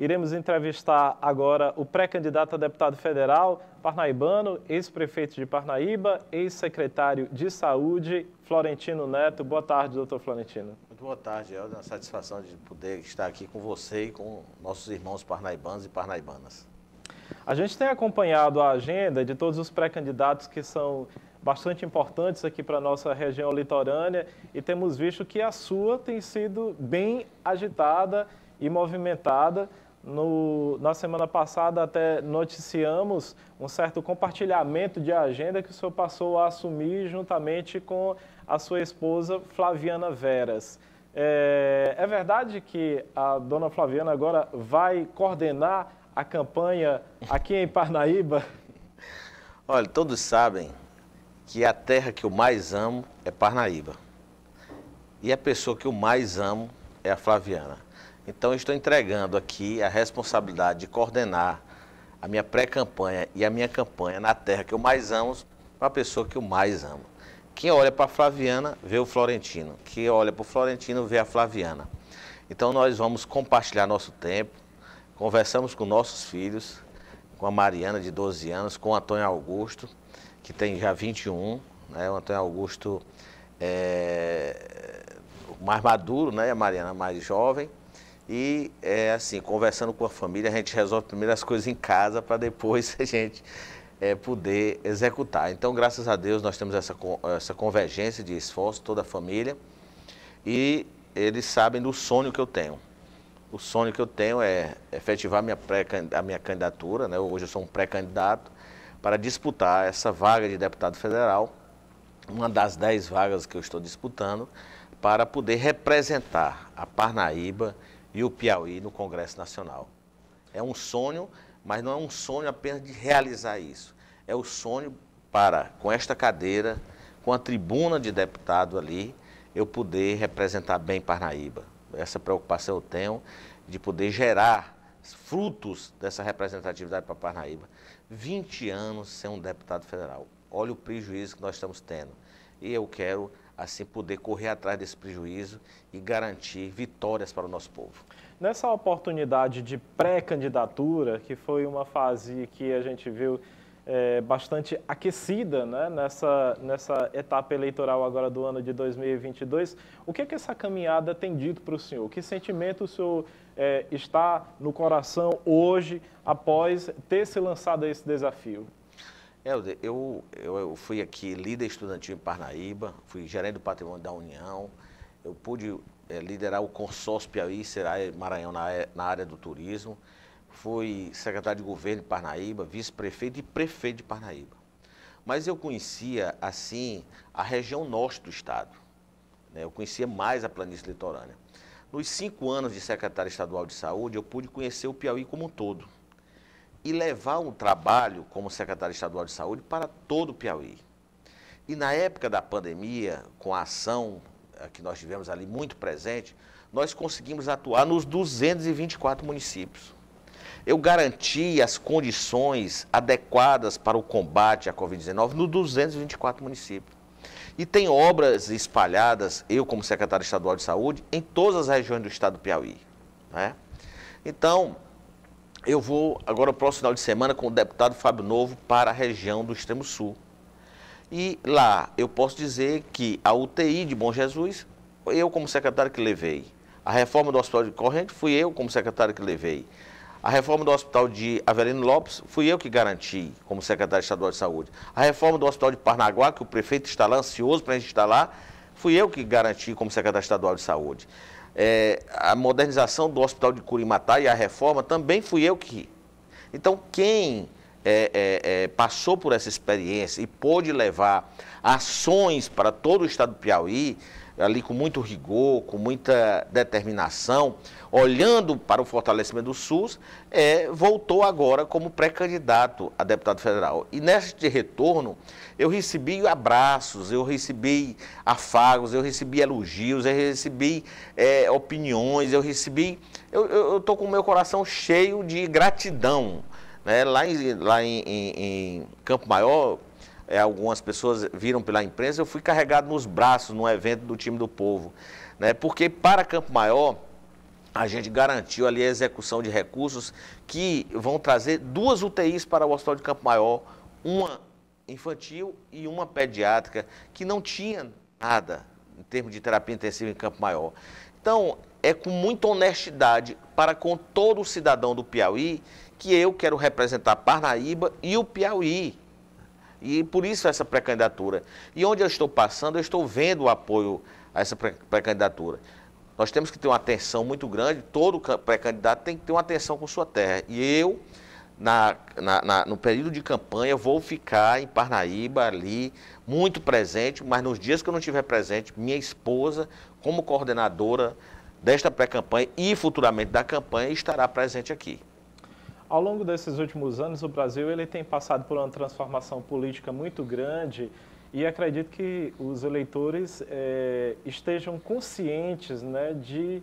Iremos entrevistar agora o pré-candidato a deputado federal parnaibano, ex-prefeito de Parnaíba, ex-secretário de Saúde, Florentino Neto. Boa tarde, doutor Florentino. Muito boa tarde, é uma satisfação de poder estar aqui com você e com nossos irmãos parnaibanos e parnaibanas. A gente tem acompanhado a agenda de todos os pré-candidatos que são bastante importantes aqui para a nossa região litorânea e temos visto que a sua tem sido bem agitada e movimentada. No, na semana passada até noticiamos um certo compartilhamento de agenda que o senhor passou a assumir juntamente com a sua esposa Flaviana Veras. É, é verdade que a dona Flaviana agora vai coordenar a campanha aqui em Parnaíba? Olha, todos sabem que a terra que eu mais amo é Parnaíba. E a pessoa que eu mais amo é a Flaviana. Então, estou entregando aqui a responsabilidade de coordenar a minha pré-campanha e a minha campanha na terra que eu mais amo para a pessoa que eu mais amo. Quem olha para a Flaviana vê o Florentino. Quem olha para o Florentino vê a Flaviana. Então nós vamos compartilhar nosso tempo, conversamos com nossos filhos, com a Mariana de 12 anos, com o Antônio Augusto, que tem já 21, né? O Antônio Augusto é mais maduro, né? A Mariana mais jovem. E é assim, conversando com a família, a gente resolve primeiro as coisas em casa para depois a gente é, poder executar. Então, graças a Deus, nós temos essa, essa convergência de esforço, toda a família, e eles sabem do sonho que eu tenho. O sonho que eu tenho é efetivar minha pré, a minha candidatura, né? hoje eu sou um pré-candidato, para disputar essa vaga de deputado federal, uma das dez vagas que eu estou disputando, para poder representar a Parnaíba e o Piauí no Congresso Nacional. É um sonho, mas não é um sonho apenas de realizar isso. É o sonho para, com esta cadeira, com a tribuna de deputado ali, eu poder representar bem Parnaíba. Essa preocupação eu tenho de poder gerar frutos dessa representatividade para Parnaíba. 20 anos sem um deputado federal. Olha o prejuízo que nós estamos tendo. E eu quero assim poder correr atrás desse prejuízo e garantir vitórias para o nosso povo. Nessa oportunidade de pré-candidatura, que foi uma fase que a gente viu é, bastante aquecida né, nessa, nessa etapa eleitoral agora do ano de 2022, o que, é que essa caminhada tem dito para o senhor? Que sentimento o senhor é, está no coração hoje após ter se lançado a esse desafio? É, Helder, eu, eu, eu, fui aqui líder estudantil em Parnaíba, fui gerente do patrimônio da União, eu pude é, liderar o consórcio Piauí, Será Maranhão na, na área do turismo, fui secretário de governo de Parnaíba, vice-prefeito e prefeito de Parnaíba. Mas eu conhecia, assim, a região norte do estado. Né? Eu conhecia mais a planície litorânea. Nos cinco anos de secretário estadual de saúde, eu pude conhecer o Piauí como um todo e levar um trabalho como secretário estadual de saúde para todo o Piauí. E na época da pandemia, com a ação eh, que nós tivemos ali muito presente, nós conseguimos atuar nos 224 municípios. Eu garanti as condições adequadas para o combate à Covid-19 nos 224 municípios. E tem obras espalhadas, eu como secretário estadual de saúde, em todas as regiões do estado do Piauí. Né? Então, eu vou agora para o final de semana com o deputado Fábio Novo para a região do Extremo Sul. E lá eu posso dizer que a UTI de Bom Jesus, eu como secretário que levei. A reforma do Hospital de Corrente, fui eu como secretário que levei. A reforma do Hospital de Avelino Lopes, fui eu que garanti como secretário estadual de saúde. A reforma do Hospital de Parnaguá, que o prefeito está lá ansioso para a gente instalar, fui eu que garanti como secretário estadual de saúde é, a modernização do hospital de Curimatá e a reforma, também fui eu que. Então, quem é, é, é, passou por essa experiência e pôde levar ações para todo o estado do Piauí, ali com muito rigor, com muita determinação, olhando para o fortalecimento do SUS, é, voltou agora como pré-candidato a deputado federal. E neste retorno, eu recebi abraços, eu recebi afagos, eu recebi elogios, eu recebi é, opiniões, eu recebi. Eu estou com o meu coração cheio de gratidão. Né? Lá, em, lá em, em, em Campo Maior, é, algumas pessoas viram pela imprensa, eu fui carregado nos braços no evento do time do povo. Né? Porque para Campo Maior, a gente garantiu ali a execução de recursos que vão trazer duas UTIs para o Hospital de Campo Maior, uma infantil e uma pediátrica, que não tinha nada em termos de terapia intensiva em Campo Maior. Então, é com muita honestidade para com todo o cidadão do Piauí que eu quero representar Parnaíba e o Piauí. E por isso essa pré-candidatura. E onde eu estou passando, eu estou vendo o apoio a essa pré-candidatura. Nós temos que ter uma atenção muito grande, todo pré-candidato tem que ter uma atenção com sua terra. E eu, na, na, na, no período de campanha, vou ficar em Parnaíba, ali, muito presente, mas nos dias que eu não estiver presente, minha esposa, como coordenadora desta pré-campanha e futuramente da campanha, estará presente aqui. Ao longo desses últimos anos, o Brasil ele tem passado por uma transformação política muito grande e acredito que os eleitores é, estejam conscientes né, de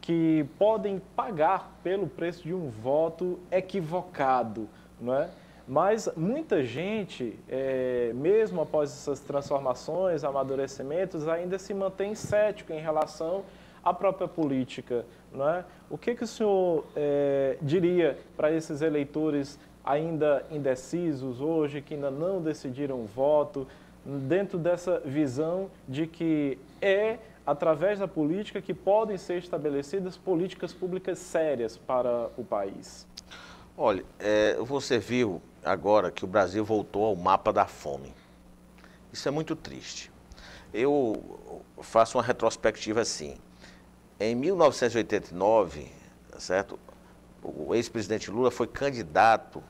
que podem pagar pelo preço de um voto equivocado, não é? Mas muita gente, é, mesmo após essas transformações, amadurecimentos, ainda se mantém cético em relação a própria política. é? O que, que o senhor é, diria para esses eleitores ainda indecisos hoje, que ainda não decidiram o voto, dentro dessa visão de que é através da política que podem ser estabelecidas políticas públicas sérias para o país? Olha, é, você viu agora que o Brasil voltou ao mapa da fome. Isso é muito triste. Eu faço uma retrospectiva assim. Em 1989, certo? O ex-presidente Lula foi candidato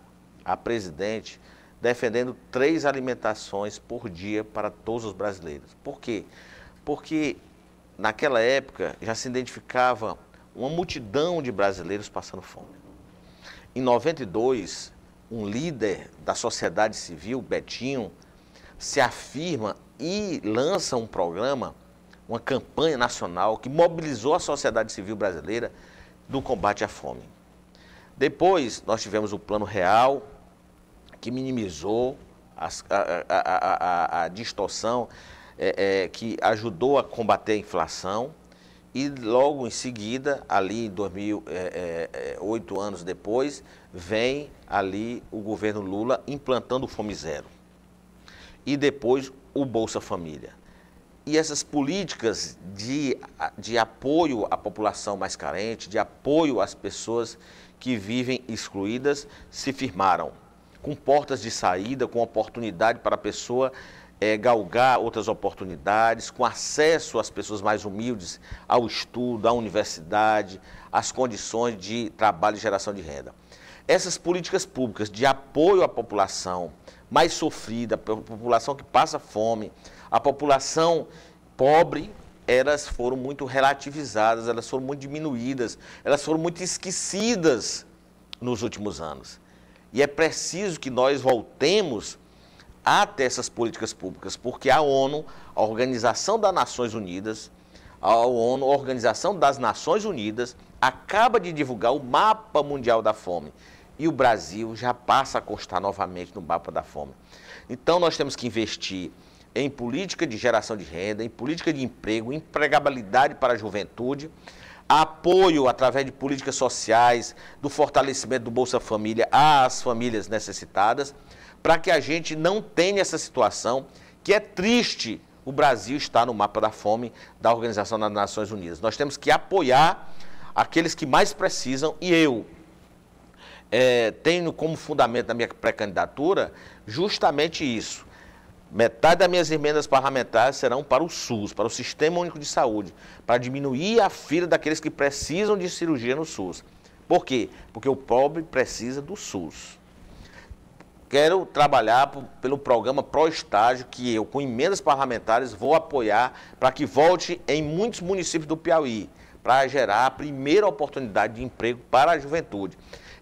a presidente defendendo três alimentações por dia para todos os brasileiros. Por quê? Porque naquela época já se identificava uma multidão de brasileiros passando fome. Em 92, um líder da sociedade civil, Betinho, se afirma e lança um programa uma campanha nacional que mobilizou a sociedade civil brasileira no combate à fome. Depois, nós tivemos o Plano Real, que minimizou as, a, a, a, a, distorção, é, é, que ajudou a combater a inflação. E logo em seguida, ali em 2000, é, é, é, oito anos depois, vem ali o governo Lula implantando o Fome Zero. E depois o Bolsa Família e essas políticas de, de apoio à população mais carente, de apoio às pessoas que vivem excluídas, se firmaram, com portas de saída, com oportunidade para a pessoa é, galgar outras oportunidades, com acesso às pessoas mais humildes ao estudo, à universidade, às condições de trabalho e geração de renda. Essas políticas públicas de apoio à população mais sofrida, população que passa fome, a população pobre, elas foram muito relativizadas, elas foram muito diminuídas, elas foram muito esquecidas nos últimos anos. E é preciso que nós voltemos até essas políticas públicas, porque a ONU, a Organização das Nações Unidas, a ONU, a Organização das Nações Unidas, acaba de divulgar o mapa mundial da fome. E o Brasil já passa a constar novamente no mapa da fome. Então nós temos que investir em política de geração de renda, em política de emprego, empregabilidade para a juventude, apoio através de políticas sociais, do fortalecimento do Bolsa Família às famílias necessitadas, para que a gente não tenha essa situação que é triste. O Brasil está no mapa da fome da Organização das Nações Unidas. Nós temos que apoiar aqueles que mais precisam e eu, é, tenho como fundamento da minha pré-candidatura justamente isso. Metade das minhas emendas parlamentares serão para o SUS, para o Sistema Único de Saúde, para diminuir a fila daqueles que precisam de cirurgia no SUS. Por quê? Porque o pobre precisa do SUS. Quero trabalhar pelo programa Pró-Estágio, que eu, com emendas parlamentares, vou apoiar para que volte em muitos municípios do Piauí, para gerar a primeira oportunidade de emprego para a juventude.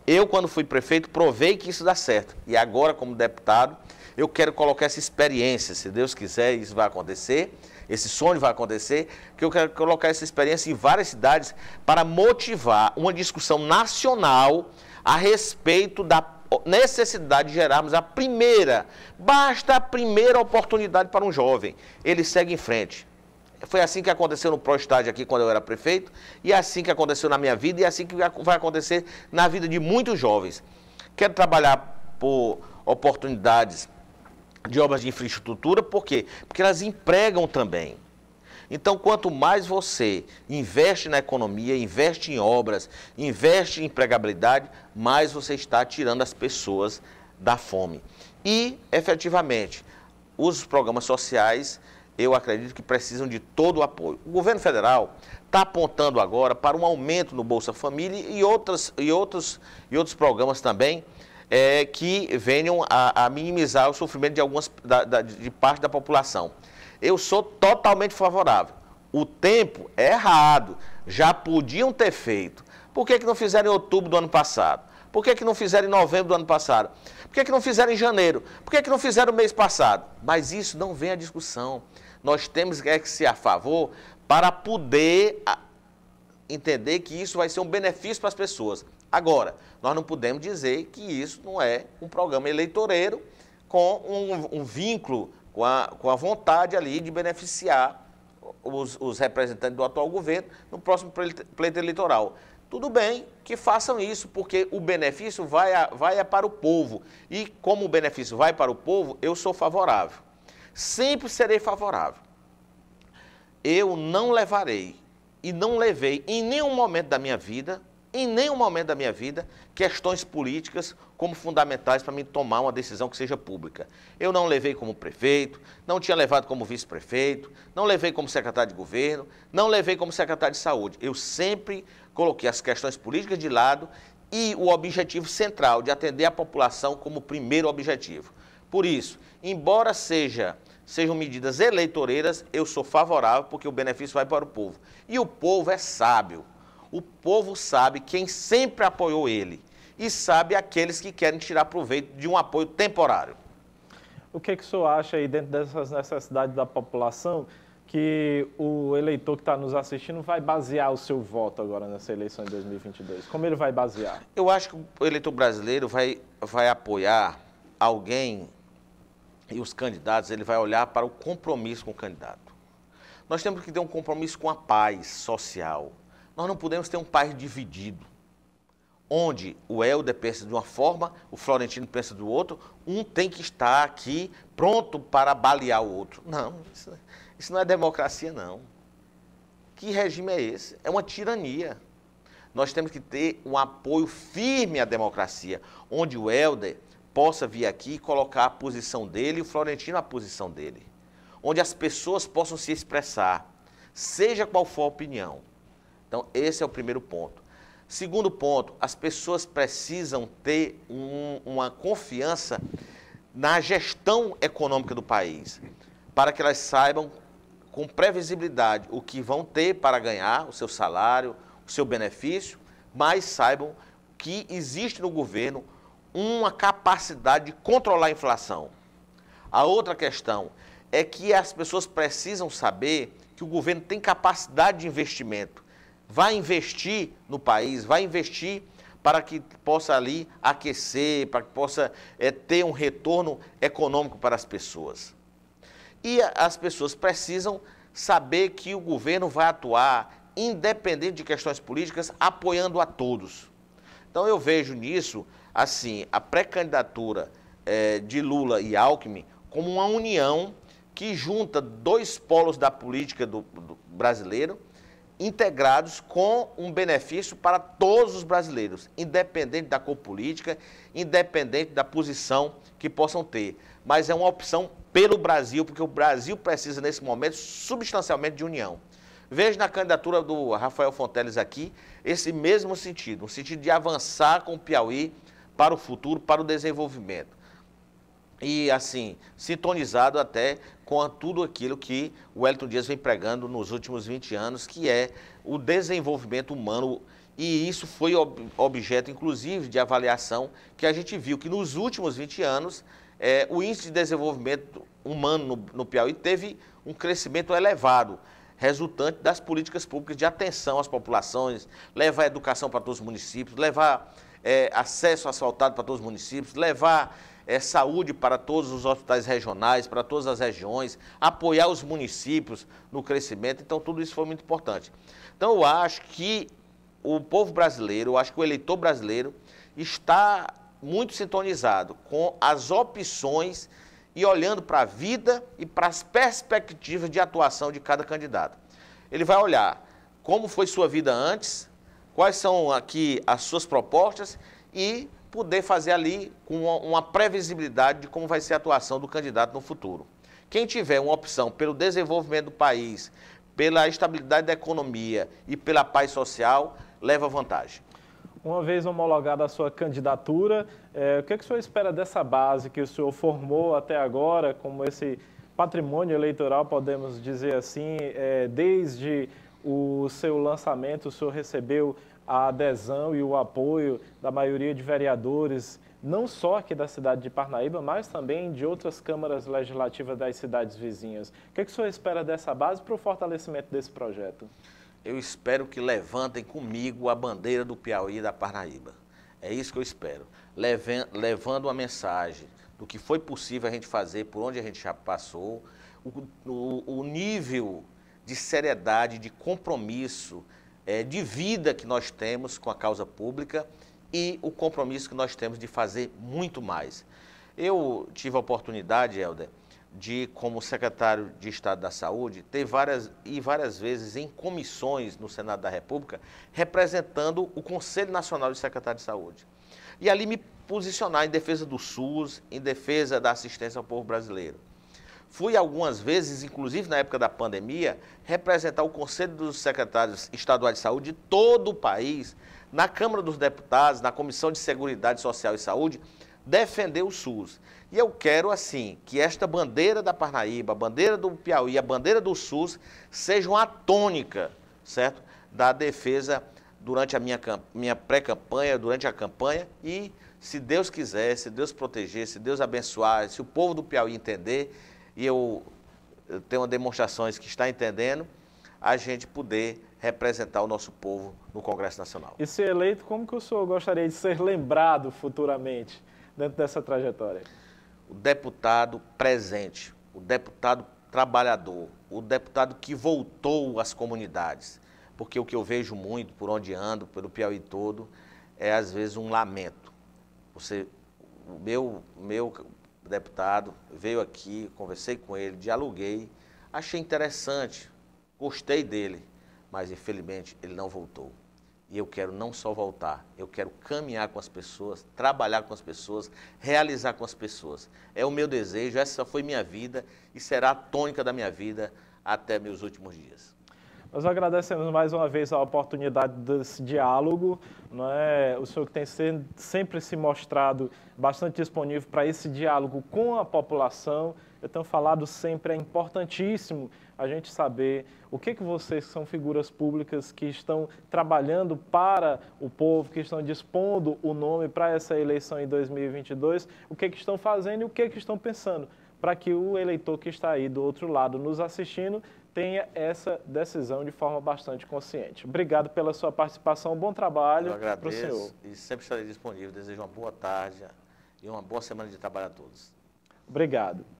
Eu, quando fui prefeito, provei que isso dá certo. E agora, como deputado, eu quero colocar essa experiência, se Deus quiser, isso vai acontecer, esse sonho vai acontecer, que eu quero colocar essa experiência em várias cidades para motivar uma discussão nacional a respeito da necessidade de gerarmos a primeira, basta a primeira oportunidade para um jovem. Ele segue em frente. Foi assim que aconteceu no Prostádio aqui quando eu era prefeito, e é assim que aconteceu na minha vida, e é assim que vai acontecer na vida de muitos jovens. Quero trabalhar por oportunidades de obras de infraestrutura, por quê? Porque elas empregam também. Então, quanto mais você investe na economia, investe em obras, investe em empregabilidade, mais você está tirando as pessoas da fome. E, efetivamente, os programas sociais, eu acredito que precisam de todo o apoio. O governo federal está apontando agora para um aumento no Bolsa Família e, outras, e, outros, e outros programas também é, que venham a, a, minimizar o sofrimento de, algumas, da, da, de parte da população. Eu sou totalmente favorável. O tempo é errado. Já podiam ter feito. Por que, que não fizeram em outubro do ano passado? Por que, que não fizeram em novembro do ano passado? Por que, que não fizeram em janeiro? Por que, que não fizeram mês passado? Mas isso não vem à discussão. Nós temos que ser a favor para poder entender que isso vai ser um benefício para as pessoas. Agora, nós não podemos dizer que isso não é um programa eleitoreiro com um, um vínculo com a, com a vontade ali de beneficiar os, os, representantes do atual governo no próximo pleito eleitoral. Tudo bem que façam isso, porque o benefício vai, a, vai a para o povo. E como o benefício vai para o povo, eu sou favorável. Sempre serei favorável. Eu não levarei e não levei em nenhum momento da minha vida em nenhum momento da minha vida questões políticas como fundamentais para mim tomar uma decisão que seja pública. Eu não levei como prefeito, não tinha levado como vice-prefeito, não levei como secretário de governo, não levei como secretário de saúde. Eu sempre coloquei as questões políticas de lado e o objetivo central de atender a população como primeiro objetivo. Por isso, embora seja sejam medidas eleitoreiras, eu sou favorável porque o benefício vai para o povo. E o povo é sábio o povo sabe quem sempre apoiou ele e sabe aqueles que querem tirar proveito de um apoio temporário. O que, é que o senhor acha aí dentro dessas necessidades da população que o eleitor que está nos assistindo vai basear o seu voto agora nessa eleição de 2022? Como ele vai basear? Eu acho que o eleitor brasileiro vai, vai apoiar alguém e os candidatos, ele vai olhar para o compromisso com o candidato. Nós temos que ter um compromisso com a paz social, nós não podemos ter um país dividido, onde o Helder pensa de uma forma, o Florentino pensa do outro, um tem que estar aqui pronto para balear o outro. Não, isso, isso não é democracia, não. Que regime é esse? É uma tirania. Nós temos que ter um apoio firme à democracia, onde o Helder possa vir aqui e colocar a posição dele e o Florentino a posição dele. Onde as pessoas possam se expressar, seja qual for a opinião. Então, esse é o primeiro ponto. Segundo ponto, as pessoas precisam ter um, uma confiança na gestão econômica do país, para que elas saibam com previsibilidade o que vão ter para ganhar, o seu salário, o seu benefício, mas saibam que existe no governo uma capacidade de controlar a inflação. A outra questão é que as pessoas precisam saber que o governo tem capacidade de investimento vai investir no país, vai investir para que possa ali aquecer, para que possa é, ter um retorno econômico para as pessoas. E as pessoas precisam saber que o governo vai atuar, independente de questões políticas, apoiando a todos. Então eu vejo nisso, assim, a pré-candidatura é, de Lula e Alckmin como uma união que junta dois polos da política do, do brasileiro integrados com um benefício para todos os brasileiros, independente da cor política, independente da posição que possam ter. Mas é uma opção pelo Brasil, porque o Brasil precisa, nesse momento, substancialmente de união. Vejo na candidatura do Rafael Fonteles aqui esse mesmo sentido, um sentido de avançar com o Piauí para o futuro, para o desenvolvimento e assim, sintonizado até com tudo aquilo que o Wellington Dias vem pregando nos últimos 20 anos, que é o desenvolvimento humano. E isso foi objeto, inclusive, de avaliação que a gente viu que nos últimos 20 anos é, o índice de desenvolvimento humano no, no Piauí teve um crescimento elevado resultante das políticas públicas de atenção às populações, levar educação para todos os municípios, levar é, acesso asfaltado para todos os municípios, levar é, saúde para todos os hospitais regionais, para todas as regiões, apoiar os municípios no crescimento. Então, tudo isso foi muito importante. Então, eu acho que o povo brasileiro, eu acho que o eleitor brasileiro está muito sintonizado com as opções e olhando para a vida e para as perspectivas de atuação de cada candidato. Ele vai olhar como foi sua vida antes, quais são aqui as suas propostas e poder fazer ali uma, uma previsibilidade de como vai ser a atuação do candidato no futuro. Quem tiver uma opção pelo desenvolvimento do país, pela estabilidade da economia e pela paz social, leva vantagem. Uma vez homologada a sua candidatura, é, o que, é que o senhor espera dessa base que o senhor formou até agora, como esse patrimônio eleitoral, podemos dizer assim, é, desde o seu lançamento, o senhor recebeu a adesão e o apoio da maioria de vereadores, não só aqui da cidade de Parnaíba, mas também de outras câmaras legislativas das cidades vizinhas. O que, é que o senhor espera dessa base para o fortalecimento desse projeto? Eu espero que levantem comigo a bandeira do Piauí e da Parnaíba. É isso que eu espero. Levando a mensagem do que foi possível a gente fazer, por onde a gente já passou, o, o, o nível de seriedade, de compromisso, é, de vida que nós temos com a causa pública e o compromisso que nós temos de fazer muito mais. Eu tive a oportunidade, Helder, de, como secretário de Estado da Saúde, ter várias e várias vezes em comissões no Senado da República, representando o Conselho Nacional de Secretários de Saúde. E ali me posicionar em defesa do SUS, em defesa da assistência ao povo brasileiro. Fui algumas vezes, inclusive na época da pandemia, representar o Conselho dos Secretários Estaduais de Saúde de todo o país, na Câmara dos Deputados, na Comissão de Seguridade Social e Saúde, defender o SUS. E eu quero, assim, que esta bandeira da Parnaíba, a bandeira do Piauí, a bandeira do SUS, sejam a tônica, certo? Da defesa durante a minha, minha pré-campanha, durante a campanha e, se Deus quiser, se Deus proteger, se Deus abençoar, se o povo do Piauí entender, e eu, tenho demonstrações que está entendendo, a gente poder representar o nosso povo no Congresso Nacional. E se eleito, como que o senhor gostaria de ser lembrado futuramente dentro dessa trajetória? O deputado presente, o deputado trabalhador, o deputado que voltou às comunidades. Porque o que eu vejo muito, por onde ando, pelo Piauí todo, é às vezes um lamento. Você, o meu, meu deputado, veio aqui, conversei com ele, dialoguei, achei interessante, gostei dele, mas infelizmente ele não voltou. E eu quero não só voltar, eu quero caminhar com as pessoas, trabalhar com as pessoas, realizar com as pessoas. É o meu desejo, essa foi minha vida e será a tônica da minha vida até meus últimos dias. Nós agradecemos mais uma vez a oportunidade desse diálogo. Né? O senhor que tem sempre se mostrado bastante disponível para esse diálogo com a população. Eu tenho falado sempre, é importantíssimo a gente saber o que, que vocês que são figuras públicas que estão trabalhando para o povo, que estão dispondo o nome para essa eleição em 2022, o que, que estão fazendo e o que, que estão pensando para que o eleitor que está aí do outro lado nos assistindo tenha essa decisão de forma bastante consciente. Obrigado pela sua participação, bom trabalho para o senhor. E sempre estarei disponível. Desejo uma boa tarde e uma boa semana de trabalho a todos. Obrigado.